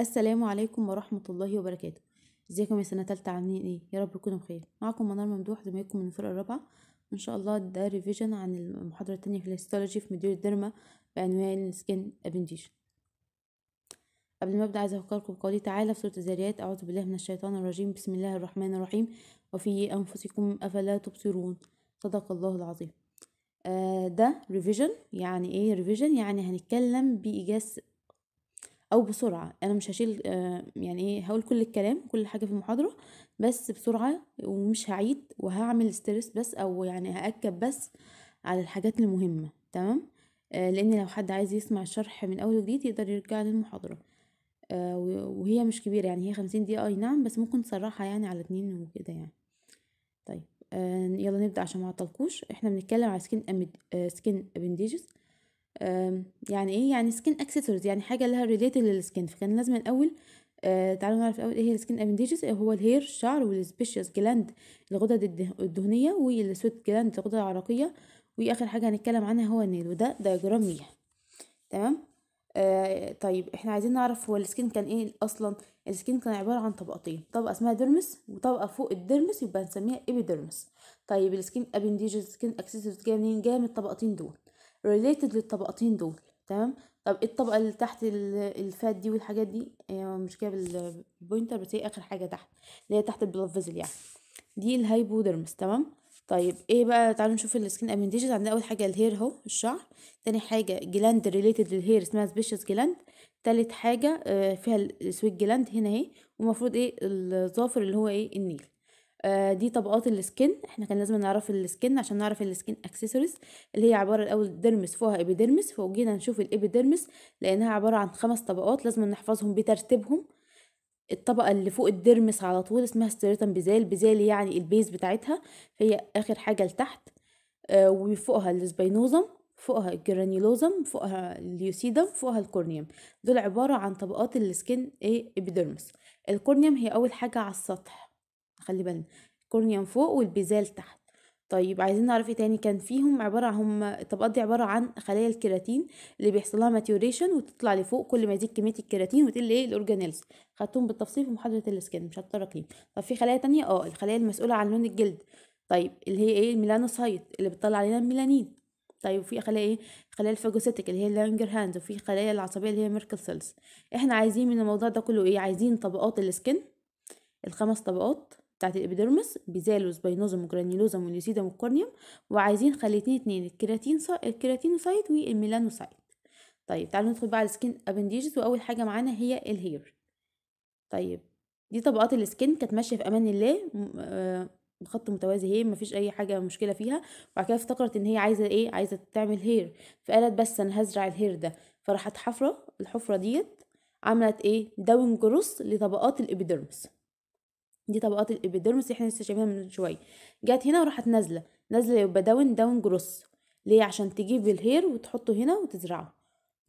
السلام عليكم ورحمة الله وبركاته ازيكم يا سنة تالتة عاملين ايه يا رب تكونوا بخير معكم منار ممدوح زميلكم من الفرقة الرابعة ان شاء الله ده ريفيجن عن المحاضرة التانية في الهيستولوجي في مديول الدرما بعنوان سكين ابنديش قبل ما ابدا عايز افكركم بقولي تعالى في سورة الذاريات اعوذ بالله من الشيطان الرجيم بسم الله الرحمن الرحيم وفي انفسكم افلا تبصرون صدق الله العظيم آه ده ريفيجن يعني ايه ريفيجن يعني هنتكلم بايجاز او بسرعه انا مش هشيل آه، يعني ايه هقول كل الكلام كل حاجه في المحاضره بس بسرعه ومش هعيد وهعمل ستريس بس او يعني هاكد بس على الحاجات المهمه تمام آه، لان لو حد عايز يسمع الشرح من اول وجديد يقدر يرجع للمحاضره آه، وهي مش كبيره يعني هي خمسين دقيقه اي نعم بس ممكن تسرحها يعني على اتنين وكده يعني طيب يلا نبدا عشان ما اعطلكوش احنا بنتكلم على سكين أمد... سكين ابنديجز يعني ايه يعني سكين اكسسوارز يعني حاجه لها ريليتد للسكين فكان لازم الاول آه تعالوا نعرف الاول ايه هي السكين ابنديجز هو الهير الشعر والسبيشيوس جلاند الغدد الدهنيه والسويت جلاند الغدد العرقيه واخر حاجه هنتكلم عنها هو النيل وده دايجرام ليها تمام آه طيب احنا عايزين نعرف هو السكين كان ايه اصلا السكين كان عباره عن طبقتين طبقه اسمها ديرمس وطبقه فوق الديرمس يبقى هنسميها ايبيديرمس طيب السكين ابنديجز سكين اكسسوارز جايه منين جايه من الطبقتين دول related للطبقتين دول تمام طب إيه الطبقه اللي تحت الفات دي والحاجات دي آه، مش كده بالبوينتر بس هي اخر حاجه تحت اللي هي تحت البلوف يعني دي الهايبودرمس تمام طيب ايه بقى تعالوا نشوف السكين امينديشنز عندنا اول حاجه الهير اهو الشعر تاني حاجه جلاند ريليتد للهير اسمها سبيشس جلاند تالت حاجه آه، فيها السويت جلاند هنا اهي ومفروض ايه الظافر اللي هو ايه النيل آه، دي طبقات السكن احنا كان لازم نعرف السكن عشان نعرف السكن اكسسوارز اللي هي عباره الاول ديرمس فوقها ايبيديرمس فوجينا نشوف الايبيديرمس لانها عباره عن خمس طبقات لازم نحفظهم بترتيبهم الطبقة اللي فوق الدرمس على طول اسمها ستريتم بيزال بيزال يعني البيز بتاعتها هي آخر حاجة لتحت آه، وفوقها السبينوزم فوقها الجرانيولوزم فوقها اليوسيدم فوقها الكورنيوم دول عبارة عن طبقات السكن ايه ابيدرمس الكورنيوم هي أول حاجة على السطح خلي بالنا الكورنيا من فوق والبيزال تحت طيب عايزين نعرف ايه تاني كان فيهم عبارة هم الطبقات دي عبارة عن خلايا الكيراتين اللي بيحصل لها ماتيوريشن وتطلع لفوق كل ما يزيد كمية الكيراتين وتقل ايه الاورجانيلز خدتهم بالتفصيل في محاضرة السكن مش هتطرق طب في خلايا تانية اه الخلايا المسؤولة عن لون الجلد طيب اللي هي ايه الميلانوسايت اللي بتطلع علينا الميلانين طيب وفي خلايا ايه خلايا الفاجوسيتك اللي هي اللانجر هاند وفي خلايا العصبيه اللي هي ميركل سيلز احنا عايزين من الموضوع ده كله ايه عايزين طبقات السكن الخمس طبقات بتاعت الإبيدرمس بيزالوس بينوزم وجرانيولوزم وليوسيدم والكورنيوم وعايزين خليتين اتنين الكيراتين الكيراتينوسايت والميلانوسايت طيب تعالوا ندخل بقى على السكن ابنديجز واول حاجه معانا هي الهير طيب دي طبقات السكين كانت ماشيه في امان الله آه، بخط متوازي هي مفيش اي حاجه مشكله فيها وبعد كده افتكرت ان هي عايزه ايه عايزه تعمل هير فقالت بس انا هزرع الهير ده فراحت حفره الحفره ديت عملت ايه داون جروس لطبقات الابيدرمس دي طبقات الابيدرمس احنا لسه شايفينها من شويه جت هنا وراحت نازله نازله يبقى داون داون جروس ليه عشان تجيب الهير وتحطه هنا وتزرعه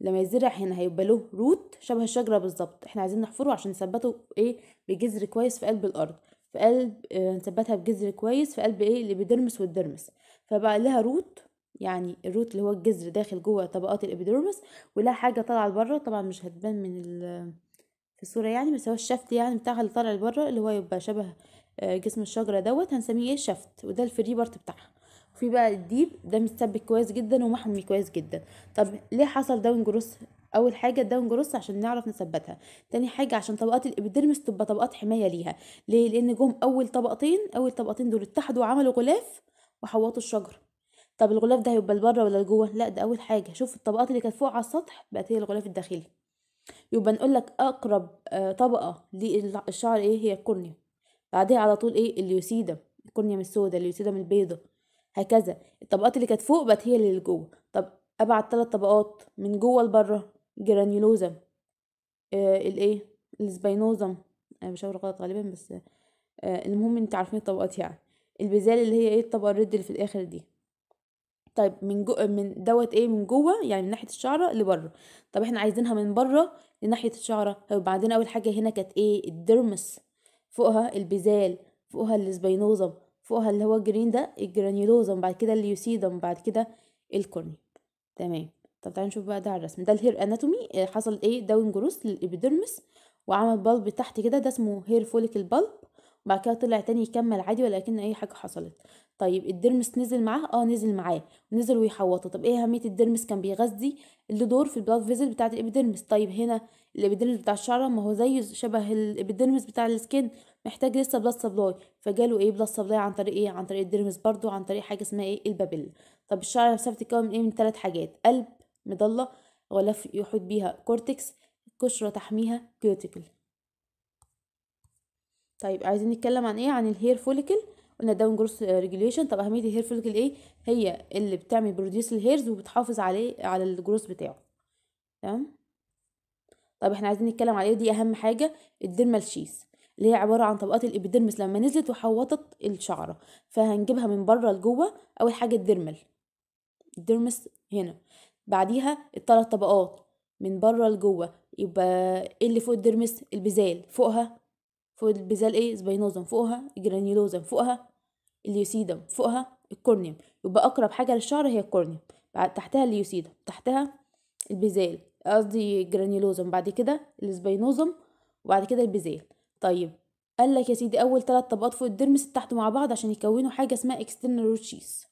لما يزرع هنا هيبقى له روت شبه الشجره بالظبط احنا عايزين نحفره عشان نثبته ايه بجذر كويس في قلب الارض في قلب آه نثبتها بجذر كويس في قلب ايه الابيدرمس والدرمس فبقى لها روت يعني الروت اللي هو الجذر داخل جوه طبقات الابيدرمس ولها حاجه طالعه لبره طبعا مش هتبان من ال في الصورة يعني بس هو الشفت يعني بتاعها اللي طالع لبره اللي هو يبقى شبه آه، جسم الشجرة دوت هنسميه ايه الشفت وده الفري بارت بتاعها وفي بقى الديب ده متثبت كويس جدا ومحمي كويس جدا طب ليه حصل داون جروس اول حاجه الداون جروس عشان نعرف نثبتها تاني حاجه عشان طبقات الابيدرمس تبقى طبقات حمايه ليها ليه لان جم اول طبقتين اول طبقتين دول اتحدوا وعملوا غلاف وحوطوا الشجره طب الغلاف ده هيبقى لبره ولا لجوه لا ده اول حاجه شوف الطبقات اللي كانت فوق على السطح بقت هي الغلاف الداخلي يبقى نقول لك اقرب آه، طبقه للشعر ايه هي الكورنيا بعديها على طول ايه اليوسيدا الكورنيا من السوداء من البيضة هكذا الطبقات اللي كانت فوق بقت هي اللي جوه طب ابعد ثلاث طبقات من جوه لبره جرانيولوزا آه الايه السباينوزم انا مش عارفه غلط غالبا بس آه المهم انت عارفين الطبقات يعني البزال اللي هي ايه الطبقه الرد اللي في الاخر دي طيب من جو من دوت ايه من جوه يعني من ناحيه الشعره لبره طب احنا عايزينها من بره لناحيه الشعره طيب بعدين اول حاجه هنا كانت ايه الديرمس فوقها البزال فوقها السبينوزم فوقها اللي هو الجرين ده الجرانيولوزم بعد كده اليوسيدم بعد كده الكورني تمام طب تعالى نشوف بقى ده على الرسم ده الهير اناتومي آه، حصل ايه داون جروس للابيديرمس وعمل بالب تحت كده ده اسمه هير فوليك بالب وبعد كده طلع تاني يكمل عادي ولكن اي حاجه حصلت طيب الدرمس نزل معاه اه نزل معاه نزل ويحوطه طب ايه اهميه الدرمس كان بيغذي اللي دور في البلاد فيزل بتاعه الابيدرمس طيب هنا الابيدرمس بتاع الشعره ما هو زيه شبه الابيدرمس بتاع السكين محتاج لسه بلاد سبلاي فجاله ايه بلاد سبلاي عن طريق ايه عن طريق الدرمس برضو عن طريق حاجه اسمها ايه البابيلا طب الشعره نفسها بتتكون من ايه من ثلاث حاجات قلب مضله غلاف يحيط بيها كورتكس قشره تحميها كيوتيكل طيب عايزين نتكلم عن ايه عن الهير فوليكل قلنا داون جروس ريجوليشن طب اهميه الهير فوليكل ايه هي اللي بتعمل بروديوس الهيرز وبتحافظ عليه على الجروس بتاعه تمام طب احنا عايزين نتكلم على ايه دي اهم حاجه الديرمال شيث اللي هي عباره عن طبقات الابيديرمس لما نزلت وحوطت الشعره فهنجيبها من بره لجوه اول حاجه الديرمال الديرمس هنا بعديها الثلاث طبقات من بره لجوه يبقى ايه اللي فوق الديرمس البزال فوقها فوق البزال ايه سباينوزم فوقها جرانيولوزم فوقها اليوسيدم فوقها الكورنيوم يبقى اقرب حاجه للشعر هي الكورنيوم بعد تحتها اليوسيدم تحتها البيزال قصدي جرانيولوزم بعد كده السبينوزم وبعد كده البيزال طيب قال لك يا سيدي اول ثلاث طبقات فوق الدرمس تحت مع بعض عشان يكونوا حاجه اسمها اكسترنال روتشيس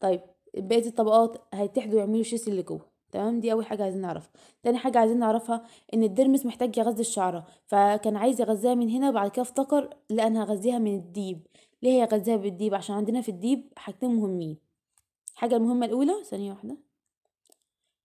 طيب بقيه الطبقات هيتحدوا يعملوا شيس اللي جوه تمام دي اول حاجه عايزين نعرفها تاني حاجه عايزين نعرفها ان الدرمس محتاج يغذي الشعره فكان عايز يغذيها من هنا وبعد كده افتكر انا هغذيها من الديب ليه هي غزاها بالديب عشان عندنا في الديب حاجتين مهمين الحاجة المهمة الأولى ثانية واحدة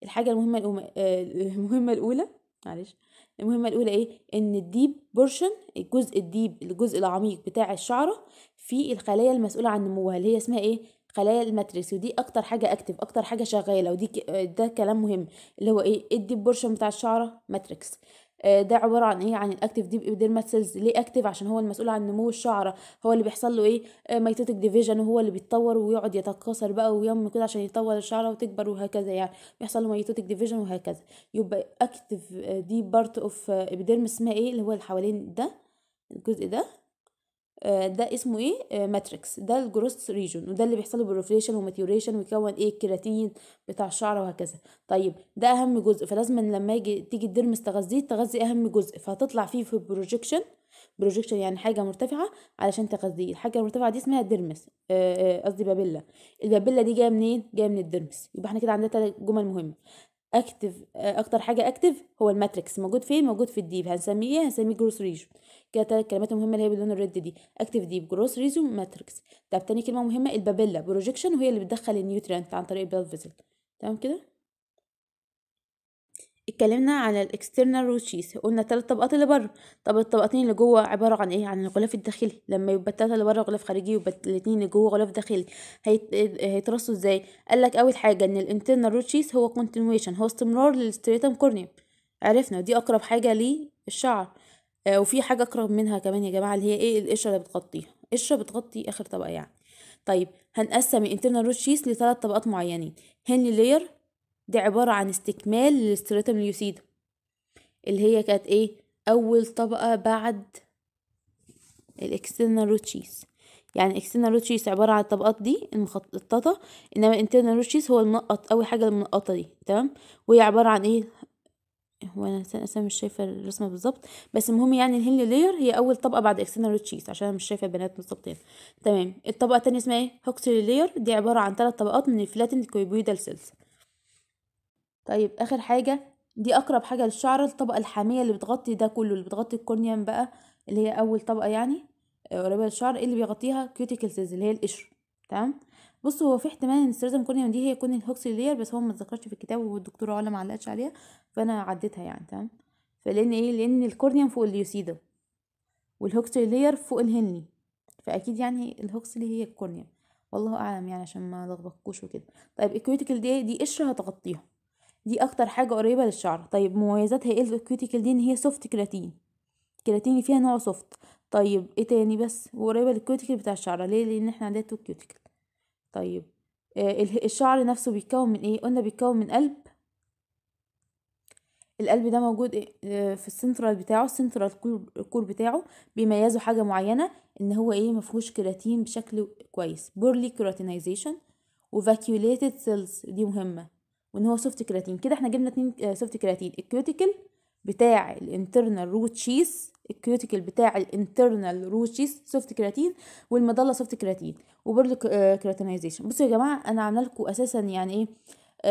الحاجة المهمة الأم... آه، المهمة الأولى معلش المهمة الأولى إيه إن الديب بورشن الجزء الديب الجزء العميق بتاع الشعرة في الخلايا المسؤولة عن نموها اللي هي اسمها إيه خلايا الماتريكس ودي أكتر حاجة أكتف أكتر حاجة شغالة ودي ك... ده كلام مهم اللي هو إيه الديب بورشن بتاع الشعرة ماتريكس آه، ده عباره عن ايه عن الاكتيف ديب ايبيديرمال سيلز ليه اكتيف عشان هو المسؤول عن نمو الشعره هو اللي بيحصل له ايه ميتوتيك ديفيجن وهو اللي بيتطور ويقعد يتكاثر بقى ويم كده عشان يطور الشعره وتكبر وهكذا يعني بيحصل له ميتوتيك ديفيجن وهكذا يبقى اكتيف دي بارت اوف ايبيديرم اسمها ايه اللي هو اللي حوالين ده الجزء ده آه، ده اسمه ايه ماتريكس آه، ده الجروس ريجون وده اللي بيحصل له بالريفليشن وماتيوريشن ويكون ايه الكيراتين بتاع الشعر وهكذا طيب ده اهم جزء فلازم لما يجي تيجي الديرمس تغذيه تغذي اهم جزء فهتطلع فيه في بروجيكشن بروجيكشن يعني حاجه مرتفعه علشان تغذيه الحاجه المرتفعه دي اسمها درمس آه، قصدي بابيلا البابيلا دي جايه منين جايه من الديرمس يبقى احنا كده عندنا ثلاث جمل مهمه اكتف آه، اكتر حاجه اكتف هو الماتريكس موجود فين موجود في الديب هنسميه ايه هنسميه جروس ريجون كده تلات كلمات مهمه اللي هي باللون الريد دي اكتف ديب جروس ريجون ماتريكس طب تاني كلمه مهمه البابيلا بروجيكشن وهي اللي بتدخل النيوترينت عن طريق البلفزل تمام كده اتكلمنا عن الاكسترنال روتشيز قلنا التلات طبقات اللي بره طب الطبقتين اللي جوه عباره عن ايه عن الغلاف الداخلي لما يبقى التلاته اللي بره غلاف خارجي يبقى الاتنين اللي جوه غلاف داخلي هيترصوا ازاي قال لك اول حاجه ان الانترنال روتشيز هو كونتينويشن هو استمرار للستريتم كورنيوم عرفنا دي اقرب حاجه للشعر آه وفي حاجه اقرب منها كمان يا جماعه اللي هي ايه القشره اللي بتغطيها قشره بتغطي اخر طبقه يعني طيب هنقسم الانترنال روتشيز لثلاث طبقات معينين هنلي لير دي عبارة عن استكمال للستراتم اليوسيدا اللي هي كانت ايه أول طبقة بعد الاكسترنال روت شيس يعني الاكسترنال روت عبارة عن الطبقات دي المخططة إنما الانترنال روت هو المنقط أول حاجة المنقطة دي تمام وهي عبارة عن ايه هو انا انا مش شايفه الرسمه بالظبط بس المهم يعني الهيلي لاير هي اول طبقه بعد اكسترنال روت عشان انا مش شايفه البنات بالظبط يعني تمام الطبقه الثانيه اسمها ايه هوكسيلي لاير دي عباره عن ثلاث طبقات من الفلاتن كويبويدال سيلز طيب اخر حاجه دي اقرب حاجه للشعر الطبقه الحاميه اللي بتغطي ده كله اللي بتغطي الكورنيوم بقى اللي هي اول طبقه يعني آه، قريبه للشعر إيه اللي بيغطيها كيوتيكلز اللي هي القشر تمام بصوا هو في احتمال ان السيرزم كورنيوم دي هي يكون الهوكسي لير بس هو ما ذكرش في الكتاب والدكتور علا ما علقش عليها فانا عديتها يعني تمام فلان ايه لان الكورنيوم فوق اليوسيدا والهوكسي لير فوق الهني فاكيد يعني الهوكسلي هي الكورنيوم والله اعلم يعني عشان ما لخبطكوش وكده طيب الكيوتيكل دي دي قشره هتغطيها دي اكتر حاجه قريبه للشعر طيب مميزاتها ايه الكيوتيكل دي ان هي سوفت كيراتين كيراتين فيها نوع سوفت طيب ايه تاني بس وقريبه للكيوتيكل بتاع الشعر ليه لان احنا عندنا تو كيوتيكل طيب آه الشعر نفسه بيتكون من ايه قلنا بيتكون من قلب القلب ده موجود آه في السنترال بتاعه السنترال كور بتاعه بيميزه حاجه معينه ان هو ايه مفهوش كيراتين بشكل كويس بورلي كيراتينايزيشن وفاكيوليتد سيلز دي مهمه وان هو سوفت كرياتين كده احنا جبنا اتنين سوفت كرياتين الكيوتيكل بتاع الانترنال روت شيس الكيوتيكل بتاع الانترنال روت شيس سوفت كرياتين والمضله سوفت كرياتين وبرده كرياتينايزيشن آه، بصوا يا جماعه انا عامله لكم اساسا يعني ايه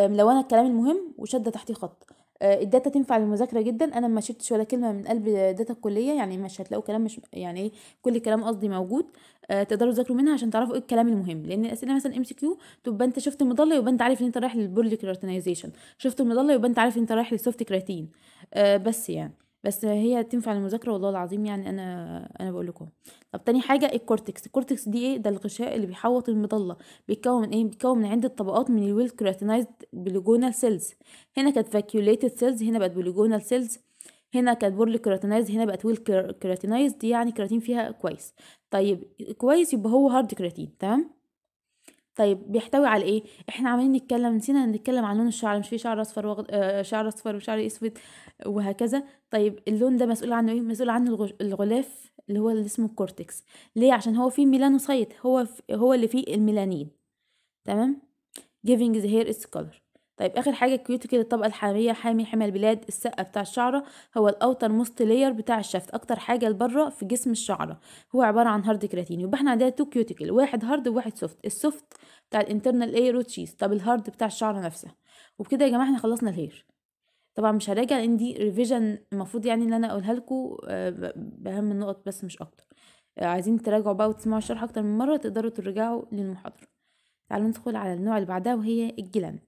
لو انا الكلام المهم وشده تحتيه خط آه، الداتا تنفع للمذاكره جدا انا ما شفتش ولا كلمه من قلب داتا الكليه يعني مش هتلاقوا كلام مش يعني ايه كل كلام قصدي موجود آه، تقدروا تذاكروا منها عشان تعرفوا ايه الكلام المهم لان الاسئله مثلا ام سي كيو تبقى انت شفت المظله يبقى انت عارف ان انت رايح للبرلي كراتينايزيشن شفت المظله يبقى انت عارف ان انت رايح للسوفت كريتين آه، بس يعني بس هي تنفع للمذاكره والله العظيم يعني انا انا بقول لكم طب تاني حاجه الكورتكس الكورتكس دي ايه ده الغشاء اللي بيحوط المظله بيتكون من ايه بيتكون من عده طبقات من الويل كرياتينايزد بلوجونال سيلز هنا كانت فاكيوليتد سيلز هنا بقت بلوجونال سيلز هنا كانت بورلي كراتينايزد هنا بقت ويل كراتينايزد يعني كراتين فيها كويس طيب كويس يبقى هو هارد كراتين تمام طيب بيحتوي على ايه احنا عمالين نتكلم نسينا نتكلم عن لون الشعر مش في شعر اصفر وغ... آه، شعر اصفر وشعر اسود وهكذا طيب اللون ده مسؤول عنه ايه مسؤول عنه الغ... الغلاف اللي هو اللي اسمه الكورتكس ليه عشان هو فيه ميلانوسايت هو في... هو اللي فيه الميلانين تمام giving the hair its color طيب اخر حاجه كيوتو كده الطبقه الحاميه حامي حمى البلاد السقه بتاع الشعره هو الاوتر موست لير بتاع الشفت اكتر حاجه لبره في جسم الشعره هو عباره عن هارد كراتين يبقى احنا عندنا تو كيوتيكل واحد هارد وواحد سوفت السوفت بتاع الانترنال اير وتشيز طب الهارد بتاع الشعره نفسها وبكده يا جماعه احنا خلصنا الهير طبعا مش هراجع لان دي ريفيجن المفروض يعني ان انا اقولها لكم آه، باهم النقط بس مش اكتر آه، عايزين تراجعوا بقى وتسمعوا الشرح اكتر من مره تقدروا ترجعوا للمحاضره تعالوا ندخل على النوع اللي بعدها وهي الجلاند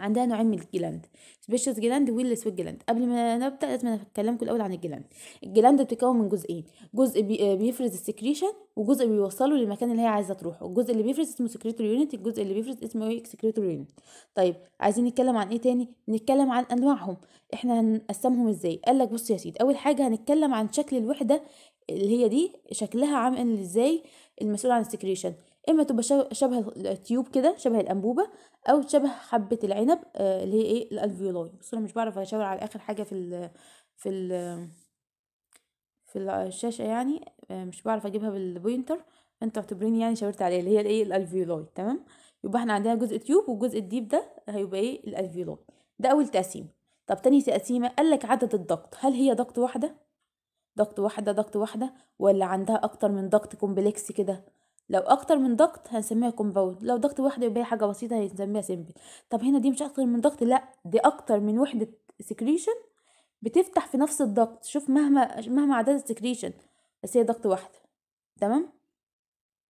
عندها نوعين من الجلاند سبيشس جلاند ويلس جلاند قبل ما نبدا لازم اكلمكم الاول عن الجلاند الجلاند بتتكون من جزئين جزء آه، بيفرز السكريشن وجزء بيوصله للمكان اللي هي عايزه تروحه الجزء اللي بيفرز اسمه سكريتوري يونت الجزء اللي بيفرز اسمه سكريتوري إيه؟ يونت طيب عايزين نتكلم عن ايه تاني نتكلم عن انواعهم احنا هنقسمهم ازاي قال لك بص يا سيدي اول حاجه هنتكلم عن شكل الوحده اللي هي دي شكلها عامل ازاي المسؤول عن السكريشن اما تبقى شبه التيوب كده شبه الانبوبه او شبه حبه العنب آه، اللي هي ايه الالفيولاي بس انا مش بعرف اشاور على اخر حاجه في ال في ال في الشاشه يعني آه، مش بعرف اجيبها بالبوينتر انتوا اعتبريني يعني شاورت عليها اللي هي الايه الالفيولاي تمام يبقى احنا عندنا جزء تيوب والجزء الديب ده هيبقى ايه الالفيولاي ده اول تقسيم طب تاني تقسيمه قال لك عدد الضغط هل هي ضغط واحده ضغط واحده ضغط واحده ولا عندها اكتر من ضغط كومبلكس كده لو اكتر من ضغط هنسميها كومباوند لو ضغط واحده يبقى هي حاجه بسيطه هنسميها سمبل طب هنا دي مش اكتر من ضغط لا دي اكتر من وحده سكريشن بتفتح في نفس الضغط شوف مهما مهما عدد السكريشن بس هي ضغط واحده تمام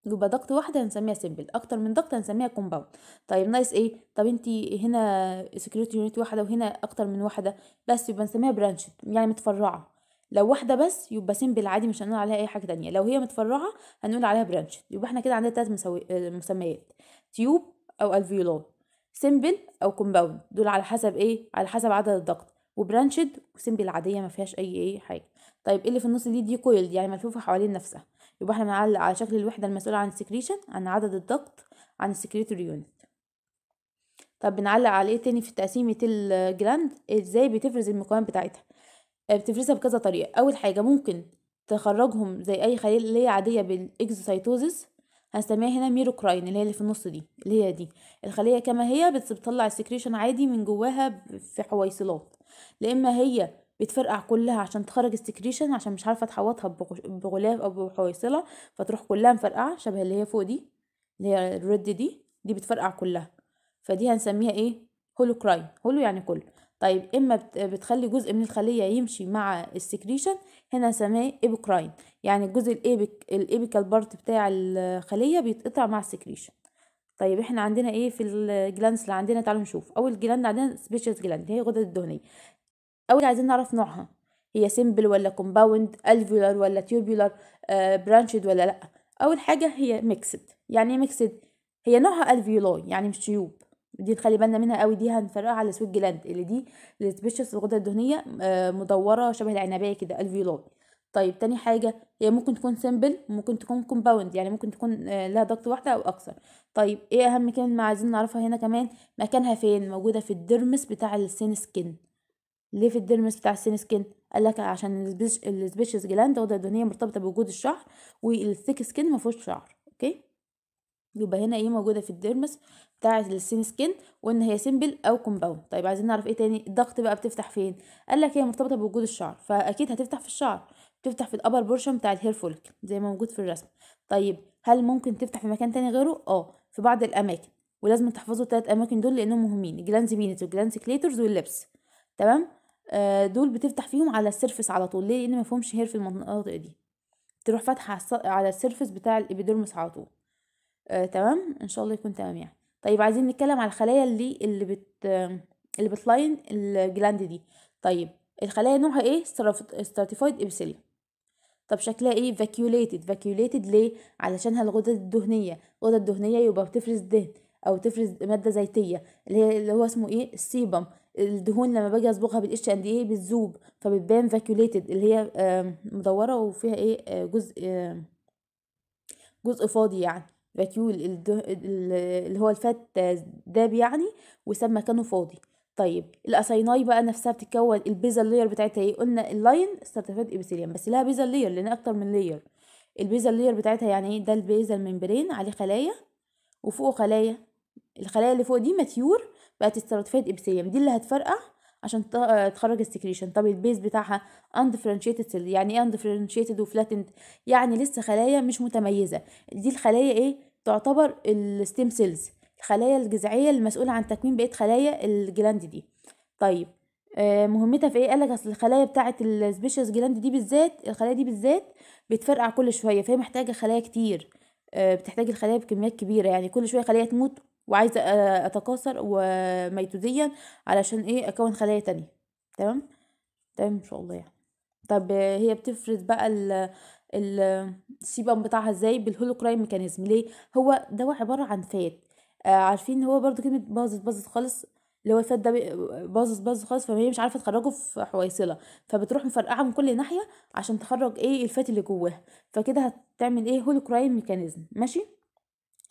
يبقى ضغط واحده هنسميها سمبل اكتر من ضغط هنسميها كومباوند طيب ناقص ايه طب انت هنا سكريت يونت واحده وهنا اكتر من واحده بس يبقى نسميها برانشد يعني متفرعه لو واحده بس يبقى سيمبل عادي مش هنقول عليها اي حاجه تانية لو هي متفرعه هنقول عليها برانش يبقى احنا كده عندنا تلات آه، مسميات تيوب او الفيولار سيمبل او كومباوند دول على حسب ايه على حسب عدد الضغط وبرانشد وسيمبل عاديه ما فيهاش اي إيه، حاجه طيب ايه اللي في النص دي دي كويلد يعني ملفوفه حوالين نفسها يبقى احنا بنعلق على شكل الوحده المسؤوله عن السكريشن عن عدد الضغط عن السكريتوري يونت طب بنعلق على ايه تاني في تقسيمه الجلاند ازاي بتفرز المكونات بتاعتها آه، بتفرزها بكذا طريقة أول حاجة ممكن تخرجهم زي أي خلية عادية بالإكزوسيتوزيس هنسميها هنا ميروكراين اللي هي اللي في النص دي اللي هي دي الخلية كما هي بتطلع السكريشن عادي من جواها في حويصلات لا إما هي بتفرقع كلها عشان تخرج السكريشن عشان مش عارفة تحوطها بغلاف أو بحويصلة فتروح كلها مفرقعة شبه اللي هي فوق دي اللي هي الريد دي دي بتفرقع كلها فدي هنسميها ايه هولوكراين هولو يعني كل طيب اما بتخلي جزء من الخليه يمشي مع السكريشن هنا سماه ابوكراين يعني الجزء الايبك الايبيكال بارت بتاع الخليه بيتقطع مع السكريشن طيب احنا عندنا ايه في الجلاندز اللي عندنا تعالوا نشوف اول جلاند عندنا سبيشال جلاند هي الغدد الدهنيه اول عايزين نعرف نوعها هي سيمبل ولا كومباوند الفيولار ولا تيوبولار آه برانشد ولا لا اول حاجه هي ميكسد يعني ايه ميكسد هي نوعها الفيولاي يعني مش تيوب دي نخلي بالنا منها قوي دي هنفرقها على سويت جلاند اللي دي السبيشس الغدة الدهنية آه، مدورة شبه العنبية كده الفيولاي طيب تاني حاجة هي ممكن تكون سيمبل ممكن تكون كومباوند يعني ممكن تكون آه، لها ضغط واحدة أو أكثر طيب ايه أهم كلمة عايزين نعرفها هنا كمان مكانها فين موجودة في الدرمس بتاع السين سكين ليه في الدرمس بتاع السين سكين قال لك عشان السبيشس جلاند الغدة الدهنية مرتبطة بوجود الشعر والثيك سكين فيهوش شعر يبقى هنا ايه موجوده في الديرمس بتاعه السين سكين وان هي سيمبل او كومباوند طيب عايزين نعرف ايه تاني الضغط بقى بتفتح فين قال لك هي مرتبطه بوجود الشعر فاكيد هتفتح في الشعر بتفتح في الابر بورشن بتاع الهير فولك زي ما موجود في الرسم طيب هل ممكن تفتح في مكان تاني غيره اه في بعض الاماكن ولازم تحفظوا التلات اماكن دول لانهم مهمين جلانز بينت والجلانز كليترز واللبس تمام آه دول بتفتح فيهم على السيرفس على طول ليه لان ما فيهمش هير في المناطق دي تروح فاتحه على السيرفس بتاع الابيدرمس على طول آه تمام ان شاء الله يكون تمام يعني طيب عايزين نتكلم على الخلايا اللي اللي بت اللي بتلاين الجلاند دي طيب الخلايا نوعها ايه ستراتيفايد ابسيلي طب شكلها ايه فاكيوليتد فاكيوليتد ليه علشانها الغدد الدهنيه الغدد الدهنيه يبقى بتفرز دهن او تفرز ماده زيتيه اللي هي اللي هو اسمه ايه السيبم الدهون لما باجي اصبغها بالاتش اند ايه بتذوب فبتبان فاكيوليتد اللي هي مدوره وفيها ايه آه، جزء جزء فاضي يعني فاتيول اللي هو الفات داب يعني وساب مكانه فاضي طيب الاسيناي بقى نفسها بتتكون البيزل لير بتاعتها ايه قلنا اللاين ستراتيفات ابيثيليوم بس لها بيزل لير لان اكتر من لير البيزل لير بتاعتها يعني ايه ده البيزل ممبرين عليه خلايا وفوقه خلايا الخلايا اللي فوق دي ماتيور بقت الستراتيفات ابيثيليوم دي اللي هتفرقع عشان تخرج السكريشن طب البيز بتاعها اندفرنشيتد يعني ايه اندفرنشيتد وفلاتند يعني لسه خلايا مش متميزه دي الخلايا ايه تعتبر الستيم سيلز الخلايا الجذعيه المسؤوله عن تكوين بقيه خلايا الجلاند دي طيب آه، مهمتها في ايه قالك اصل الخلايا بتاعه السبيشيس جلاند دي بالذات الخلايا دي بالذات بتفرقع كل شويه فهي محتاجه خلايا كتير آه، بتحتاج الخلايا بكميات كبيره يعني كل شويه خلايا تموت وعايزه آه، اتكاثر وميتوزيا علشان ايه اكون خلايا تانية تمام تمام ان شاء الله يعني طب هي بتفرز بقى السي بام بتاعها ازاي بالهولوكراين ميكانيزم ليه هو دواء عباره عن فات آه عارفين هو برضو كلمه باظت باظت خالص اللي هو الفات ده باظت باظت خالص فهي مش عارفه تخرجه في حويصله فبتروح مفرقعه من كل ناحيه عشان تخرج ايه الفات اللي جواها فكده هتعمل ايه هولوكراين ميكانيزم ماشي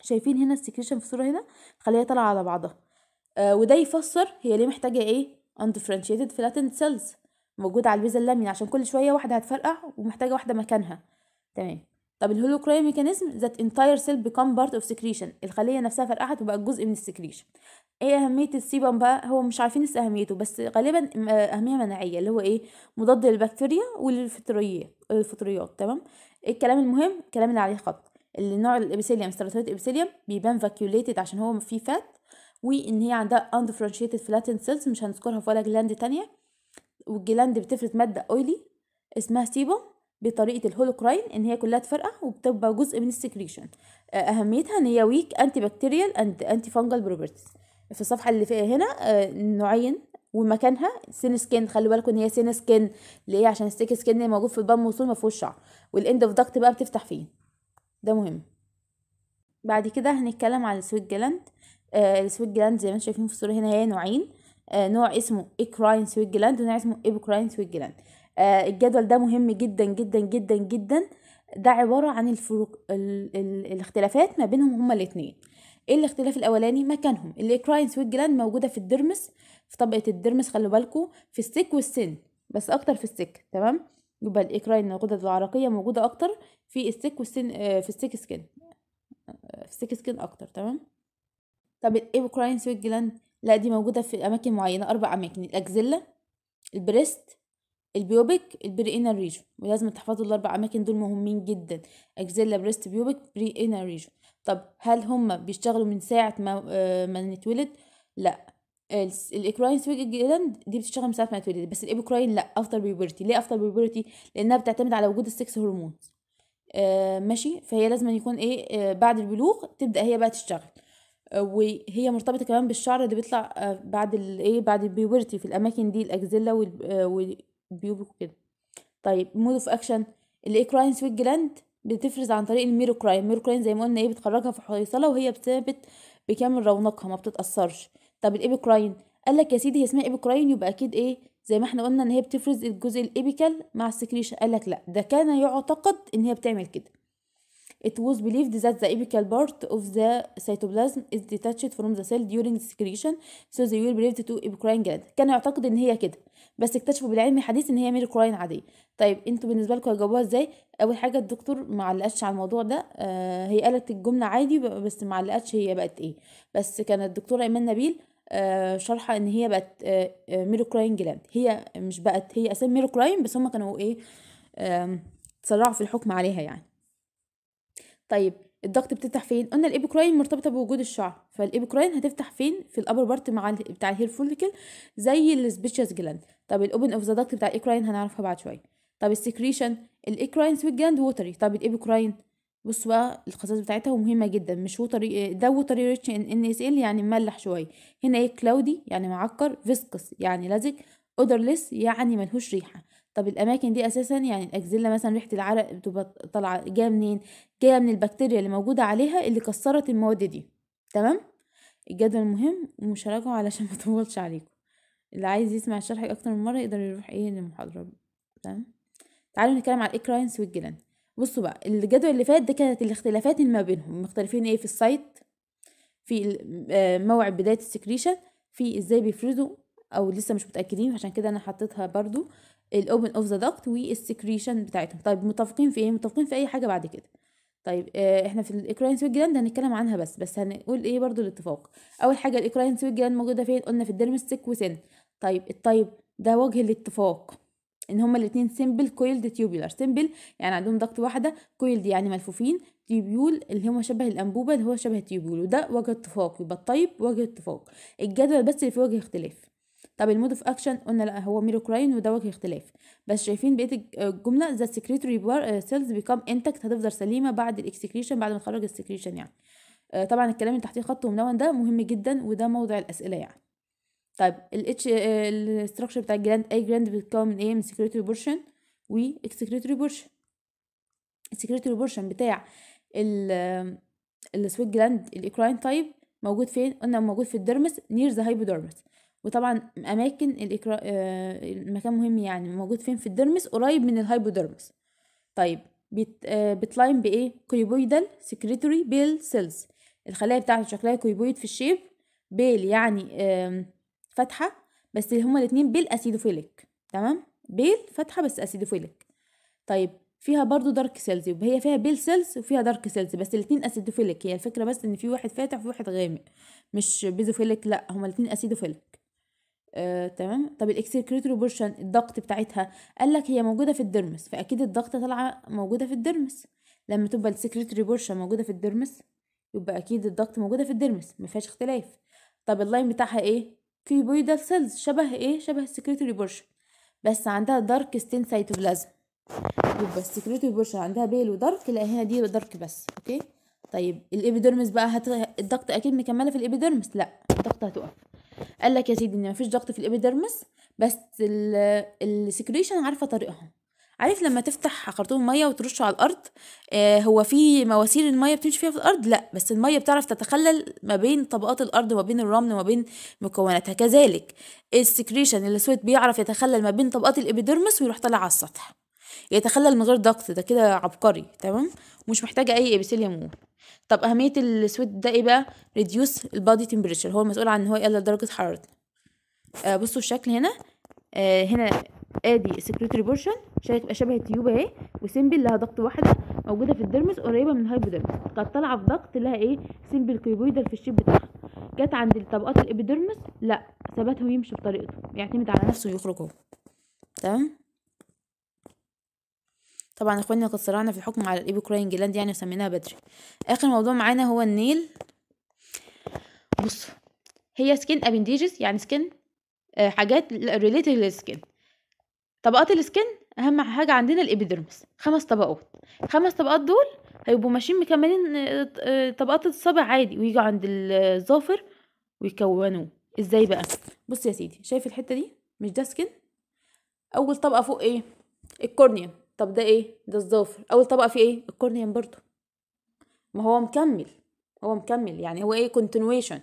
شايفين هنا السكريشن في الصوره هنا خليها طالعه على بعضها آه وده يفسر هي ليه محتاجه ايه undifferentiated flattened cells موجود على البيزا اللامين عشان كل شويه واحده هتفرقع ومحتاجه واحده مكانها تمام طب الهولوكراي ميكانيزم ذات انتاير سيل بيكام بارت اوف سكريشن الخليه نفسها فرقعت وبقت جزء من السكريشن ايه اهميه السيبم بقى هو مش عارفين لسه اهميته بس غالبا آه، اهميه مناعيه اللي هو ايه مضاد للبكتيريا وللفطريات الفطريات تمام الكلام المهم الكلام اللي عليه خط نوع الابيثيليوم ستراتويد ابيثيليوم بيبان فاكيوليتد عشان هو فيه فات وان هي عندها اندفرنشيتد فلاتن سيلز مش هنذكرها في ولا جلاند تانية والجلاند بتفرز ماده اويلي اسمها سيبم بطريقه الهولوكراين ان هي كلها تفرقع وبتبقى جزء من السكريشن آه، اهميتها ان هي ويك انتي بكتيريال اند انتي فانجل بروبرتيز في الصفحه اللي فيها هنا آه، نوعين ومكانها سين سكين خلي بالكم ان هي سين سكين ليه عشان السيك سكين اللي موجود في البام وصول ما فيهوش شعر والاند اوف ضغط بقى بتفتح فيه ده مهم بعد كده هنتكلم على السويت جلاند آه السويت جلاند زي ما انتم شايفين في الصوره هنا هي نوعين آه نوع اسمه اكراين سويت جلاند ونوع اسمه ايبوكراين سويت جلاند آه، الجدول ده مهم جدا جدا جدا جدا ده عبارة عن الفروق ال... ال... الاختلافات ما بينهم هما الاتنين ايه الاختلاف الاولاني مكانهم الاكراينز والجلاند موجوده في الدرمس في طبقه الدرمس خلوا بالكم في السك والسن بس اكتر في السك تمام يبقى الاكراين الغدد العرقيه موجوده اكتر في السك والسن آه، في السك سكن آه، في السك سكن اكتر تمام طب الايبوكراين والجلاند لا دي موجوده في اماكن معينه اربع اماكن الاكزيلا البريست البيوبك البري انر ريجون ولازم تحفظوا الاربع اماكن دول مهمين جدا اكزيلا بريست بيوبك بري انر ريجون طب هل هما بيشتغلوا من ساعه ما آه، ما نتولد لا الاكراين سويج جلاند دي بتشتغل من ساعه ما نتولد بس الابوكراين لا افتر بيوبرتي ليه افتر بيوبرتي لانها بتعتمد على وجود السكس هرمون آه ماشي فهي لازم يكون ايه آه بعد البلوغ تبدا هي بقى تشتغل آه، وهي مرتبطه كمان بالشعر اللي بيطلع آه، بعد الايه بعد البيورتي في الاماكن دي الاجزله بيوبك كده طيب مود اوف اكشن الاكراين سويت جلاند بتفرز عن طريق الميروكراين الميروكراين زي ما قلنا ايه بتخرجها في حويصله وهي بتثبت بكامل رونقها ما بتتاثرش طب الايبيكراين قال لك يا سيدي هي اسمها ايبيكراين يبقى اكيد ايه زي ما احنا قلنا ان هي بتفرز الجزء الايبيكال مع السكريشن قال لك لا ده كان يعتقد ان هي بتعمل كده It was believed that the apical part of the cytoplasm is detached from the cell during the secretion so they were believed to apocrine gland كان يعتقد ان هي كده بس اكتشفوا بالعلم الحديث ان هي ميركوراين عاديه طيب انتوا بالنسبه لكم هتجاوبوها ازاي اول حاجه الدكتور ما علقتش على الموضوع ده آه هي قالت الجمله عادي بس ما علقتش هي بقت ايه بس كان الدكتور ايمان نبيل آه شرحه ان هي بقت آه ميركوراين آه، جلاند هي مش بقت هي اسم ميركوراين بس هم كانوا ايه آه تسرعوا في الحكم عليها يعني طيب الضغط بتفتح فين قلنا الابوكراين مرتبطه بوجود الشعر فالابوكراين هتفتح فين في الابر بارت مع بتاع الهير فوليكل زي السبيشيس جلاند طب الاوبن اوف ذا ضغط بتاع الاكراين هنعرفها بعد شويه طب السكريشن الاكراين سويت جلاند ووتري طب الابوكراين بصوا بقى الخصائص بتاعتها مهمه جدا مش ووتري ده ووتري ريتش ان ان اس ال يعني مملح شويه هنا ايه كلاودي يعني معكر فيسكس يعني لزج اودرليس يعني ملهوش ريحه طب الاماكن دي اساسا يعني الاكزيلا مثلا ريحه العرق بتبقى طالعه جايه منين جايه من البكتيريا اللي موجوده عليها اللي كسرت المواد دي تمام الجدول مهم ومش هراجعه علشان ما اطولش عليكم اللي عايز يسمع الشرح اكتر من مره يقدر يروح ايه للمحاضره تمام تعالوا نتكلم على الاكراينس والجلان بصوا بقى الجدول اللي فات ده كانت الاختلافات اللي ما بينهم مختلفين ايه في السايت في آه، موعد بدايه السكريشن في ازاي بيفرزوا او لسه مش متاكدين عشان كده انا حطيتها برضو الاوبن اوف ذا داكت والسكريشن بتاعتهم طيب متفقين في ايه متفقين في اي حاجه بعد كده طيب آه احنا في الاكراين سويت جلاند هنتكلم عنها بس بس هنقول ايه برضو الاتفاق اول حاجه الاكراين سويت جلاند موجوده فين قلنا في الديرمستيك وسن طيب الطيب ده وجه الاتفاق ان هما الاثنين سيمبل كويلد تيوبولار سيمبل يعني عندهم ضغط واحده كويلد يعني ملفوفين تيوبول اللي هما شبه الانبوبه اللي هو شبه التيوبيول وده وجه اتفاق يبقى الطيب وجه اتفاق الجدول بس اللي فيه وجه اختلاف طب المود اوف اكشن قلنا لا هو ميروكراين وجه اختلاف بس شايفين بقيه آه، الجمله ذا سكريتوري سيلز بيكام انتكت هتفضل سليمه بعد الاكسكريشن بعد ما تخرج السكريشن يعني آه، طبعا الكلام اللي تحتيه خط وملون ده مهم جدا وده موضع الاسئله يعني طيب الاتش آه، الاستراكشر بتاع الجراند اي جراند بيتكون من ايه من سكريتوري بورشن واكسكريتوري بورشن السكريتوري بورشن بتاع ال السويت جلاند الاكراين تايب موجود فين قلنا موجود في الدرمس نير ذا هايبودرمس وطبعا اماكن الاكرا... آه، المكان مهم يعني موجود فين في الدرمس قريب من الهايبودرمس طيب بت... آه، بتلاين بايه كويبويدال سكريتوري بيل سيلز الخلايا بتاعته شكلها كويبويد في الشيب بيل يعني فاتحه بس هما الاتنين بيل اسيدوفيليك تمام بيل فاتحه بس اسيدوفيليك طيب فيها برضو دارك سيلز يبقى هي فيها بيل سيلز وفيها دارك سيلز بس الاتنين اسيدوفيليك هي الفكره بس ان في واحد فاتح وفي واحد غامق مش بيزوفيليك لا هما الاتنين اسيدوفيليك آه، تمام طب الاكسكريتوري بورشن الضغط بتاعتها قال لك هي موجوده في الدرمس فاكيد الضغط طالعه موجوده في الدرمس لما تبقى السكريتوري بورشن موجوده في الدرمس يبقى اكيد الضغط موجوده في الدرمس ما فيهاش اختلاف طب اللاين بتاعها ايه كيوبويدال سيلز شبه ايه شبه السكريتوري بورشن بس عندها دارك ستين سيتوبلازم يبقى السكريتوري بورشن عندها بيل ودارك لا هنا دي دارك بس اوكي طيب الابيدرمس بقى هت... الضغط اكيد مكمله في الابيدرمس لا الضغط هتقف قال لك يا سيدي ان مفيش ضغط في الابيدرمس بس السكريشن عارفه طريقها عارف لما تفتح خرطوم ميه وترشه على الارض آه هو في مواسير الميه بتمشي فيها في الارض لا بس الميه بتعرف تتخلل ما بين طبقات الارض وما بين الرمل وما بين مكوناتها كذلك السكريشن اللي سويت بيعرف يتخلل ما بين طبقات الابيدرمس ويروح طالع على السطح يتخلل من غير ضغط ده كده عبقري تمام ومش محتاجه اي ابيثيليوم طب اهميه السويت ده ايه بقى ريديوس البادي تمبريتشر هو المسؤول عن ان هو يقلل درجه حرارتنا آه بصوا الشكل هنا آه هنا ادي سكريتري بورشن شبه التيوب اهي وسيمبل لها ضغط واحده موجوده في الديرمس قريبه من الهايبودرمس كانت طالعه في ضغط لها ايه سيمبل كيبويدال في الشيب بتاعها جت عند الطبقات الابيدرمس لا ثباته يمشي بطريقته يعتمد على نفسه ويخرج هو تمام طبعا اخواننا قد صرعنا في الحكم على الايبوكراين جلاند يعني وسميناها بدري اخر موضوع معانا هو النيل بصوا هي سكين ابنديجز يعني سكين آه حاجات ريليتد للسكين طبقات السكين اهم حاجه عندنا الابيدرمس خمس طبقات خمس طبقات دول هيبقوا ماشيين مكملين آه، آه، طبقات الصابع عادي ويجوا عند الظافر ويكونوه ازاي بقى بص يا سيدي شايف الحته دي مش ده سكين اول طبقه فوق ايه الكورنيا طب ده ايه ده الظافر اول طبقه فيه ايه الكورنيان برضو ما هو مكمل هو مكمل يعني هو ايه كونتينويشن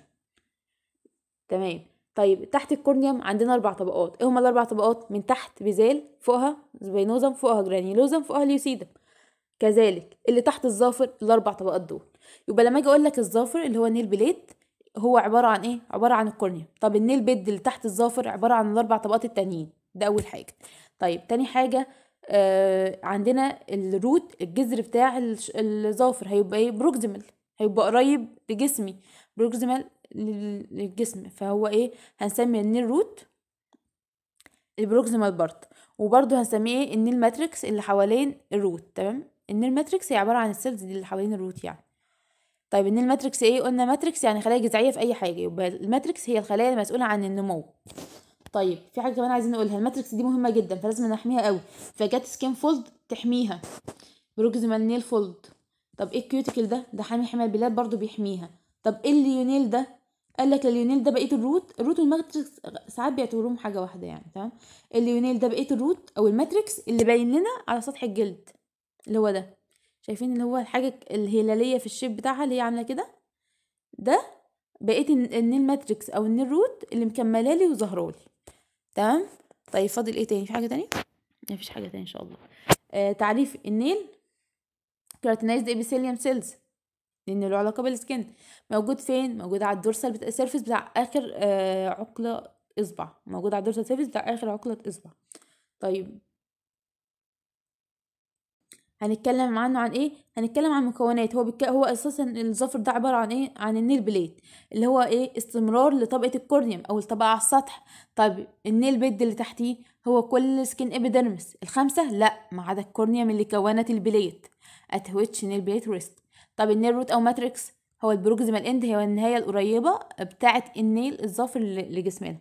تمام طيب تحت الكورنيوم عندنا اربع طبقات ايه هما الاربع طبقات من تحت بيزال فوقها سبينوزم فوقها جرانيولوزم فوقها ليوسيدم كذلك اللي تحت الظافر الاربع طبقات دول يبقى لما اجي اقول لك الظافر اللي هو النيل بليت هو عباره عن ايه عباره عن الكورنيوم طب النيل بيد اللي تحت الظافر عباره عن الاربع طبقات التانيين ده اول حاجه طيب تاني حاجه آه، عندنا الروت الجذر بتاع الظافر هيبقى ايه بروكسيمال هيبقى قريب لجسمي بروكسيمال للجسم فهو ايه هنسمي النيل روت البروكسيمال بارت وبرده هنسميه ايه النيل ماتريكس اللي حوالين الروت تمام النيل ماتريكس هي عباره عن السيلز دي اللي حوالين الروت يعني طيب النيل ماتريكس ايه قلنا ماتريكس يعني خلايا جذعيه في اي حاجه يبقى الماتريكس هي الخلايا المسؤوله عن النمو طيب في حاجه كمان عايزين نقولها الماتريكس دي مهمه جدا فلازم نحميها قوي فجت سكين فولد تحميها بروكسيمال نيل فولد طب ايه الكيوتيكل ده ده حامي حمايه البلاد برضو بيحميها طب ايه الليونيل ده قال لك الليونيل ده بقيه الروت الروت والماتريكس ساعات بيعتبروهم حاجه واحده يعني تمام الليونيل ده بقيه الروت او الماتريكس اللي باين لنا على سطح الجلد اللي هو ده شايفين اللي هو الحاجه الهلاليه في الشيب بتاعها اللي هي عامله كده ده بقيه النيل ماتريكس او النيل روت اللي مكملالي وظهرالي تمام طيب فاضل ايه تاني في حاجه تاني مفيش حاجه تاني ان شاء الله آه تعريف النيل كيراتينايزد ابيثيليوم سيلز لان له علاقه بالسكن موجود فين موجود على الدورسال سيرفيس بتاع اخر آه عقله اصبع موجود على الدورسال سيرفيس بتاع اخر عقله اصبع طيب هنتكلم عنه عن ايه هنتكلم عن مكونات هو بك... هو اساسا الظفر ده عباره عن ايه عن النيل بليت اللي هو ايه استمرار لطبقه الكورنيوم او الطبقه على السطح طب النيل بيد اللي تحتيه هو كل سكين ابيدرمس الخمسه لا ما عدا الكورنيوم اللي كونت البليت ات ويتش نيل بليت ريست طب النيل روت او ماتريكس هو البروكسيمال اند هي النهايه القريبه بتاعه النيل الظفر لجسمنا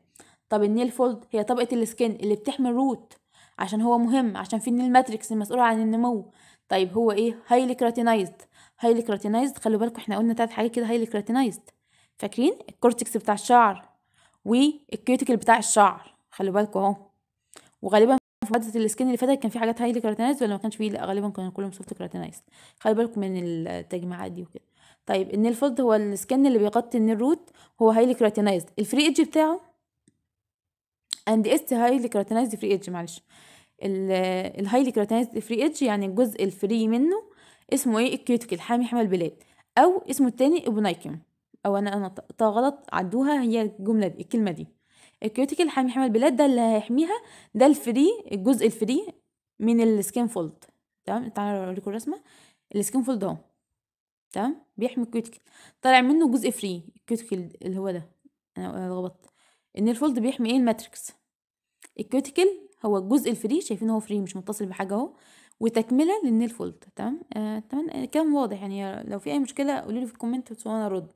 طب النيل فولد هي طبقه السكن اللي بتحمي الروت عشان هو مهم عشان في الماتريكس المسؤول عن النمو طيب هو ايه هايلي كراتينايزد هايلي كراتينايزد خلوا بالكم احنا قلنا تلات حاجات كده هايلي كراتينايزد فاكرين الكورتكس بتاع الشعر والكيوتيكل بتاع الشعر خلوا بالكم اهو وغالبا في مادة السكن اللي فاتت كان في حاجات هايلي كراتينايزد ولا ما كانش فيه لا غالبا كان كلهم سوفت كراتينايزد خلي بالكم من التجميعات دي وكده طيب النيل الفض هو السكن اللي بيغطي النيل روت هو هايلي كراتينايزد الفري ايدج بتاعه اند است هايلي كراتينايزد فري ايدج معلش الهايلي كراتينايزد فري ايدج يعني الجزء الفري منه اسمه ايه الكيوتيكل حامي حمى البلاد او اسمه التاني ابونايكم او انا انا غلط عدوها هي الجمله دي الكلمه دي الكيوتيكل حامي حمى البلاد ده اللي هيحميها ده الفري الجزء الفري من السكين فولد تمام تعالى اوريكم الرسمه السكين فولد اهو تمام بيحمي الكيوتيكل طالع منه جزء فري الكيوتيكل اللي هو ده انا غلطت ان الفولد بيحمي ايه الماتريكس الكيوتيكل هو الجزء الفري شايفين هو فري مش متصل بحاجه اهو وتكمله للنيل فولت تمام آه تمام آه، كان واضح يعني لو في اي مشكله قولوا في الكومنت وانا ارد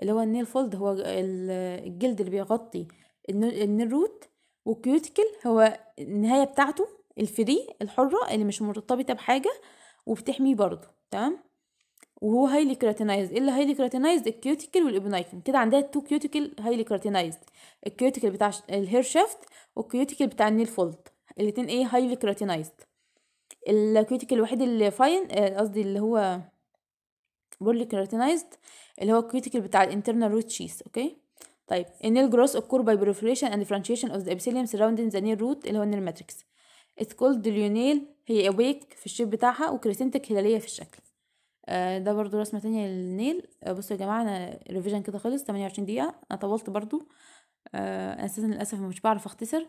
اللي هو النيل فولد هو الجلد اللي بيغطي النيل روت والكيوتيكل هو النهايه بتاعته الفري الحره اللي مش مرتبطه بحاجه وبتحميه برضه تمام وهو هايلي كراتينايزد ايه اللي هايلي كراتينايزد الكيوتيكل والابنايكن كده عندها تو كيوتيكل هايلي كراتينايزد الكيوتيكل بتاع الهير شافت والكيوتيكل بتاع النيل فولد الاتنين ايه هايلي كراتينايزد الكيوتيكل الوحيد اللي فاين آه، قصدي اللي هو بولي كراتينايزد اللي هو الكيوتيكل بتاع الانترنال روت شيس اوكي طيب النيل جروس اوكور باي بروفريشن اند فرانشيشن اوف ذا ابيثيليوم سراوندينج ذا نيل روت اللي هو النيل ماتريكس اتس كولد ليونيل هي اويك في الشيب بتاعها وكريسنتك هلاليه في الشكل آه، ده برضو رسمة تانية للنيل آه، بصوا يا جماعة أنا الريفيجن كده خلص تمانية وعشرين دقيقة أنا طولت برضو آه، أنا أساسا للأسف مش بعرف أختصر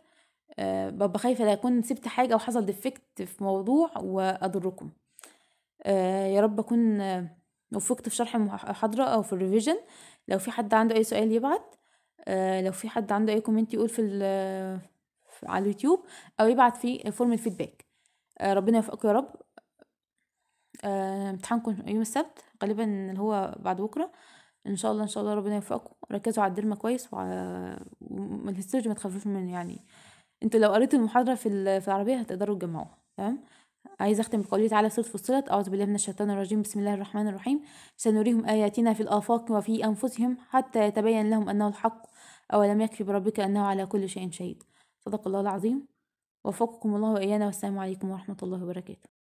ببقى خايفة لا أكون سبت حاجة أو حصل ديفكت في موضوع وأضركم يا رب أكون وفقت في شرح المحاضرة أو في الريفيجن لو في حد عنده أي سؤال يبعت لو في حد عنده أي كومنت يقول في على اليوتيوب أو يبعت في فورم الفيدباك ربنا يوفقكم يا رب آه، امتحانكم يوم السبت غالبا اللي هو بعد بكره ان شاء الله ان شاء الله ربنا يوفقكم ركزوا على الدرمه كويس وما الهستولوجي ما تخففوش منه يعني انتوا لو قريتوا المحاضره في في العربيه هتقدروا تجمعوها تمام عايزه اختم بقوله تعالى سوره فصلت اعوذ بالله من الشيطان الرجيم بسم الله الرحمن الرحيم سنريهم اياتنا في الافاق وفي انفسهم حتى يتبين لهم انه الحق اولم يكفي بربك انه على كل شيء شهيد صدق الله العظيم وفقكم الله وايانا والسلام عليكم ورحمه الله وبركاته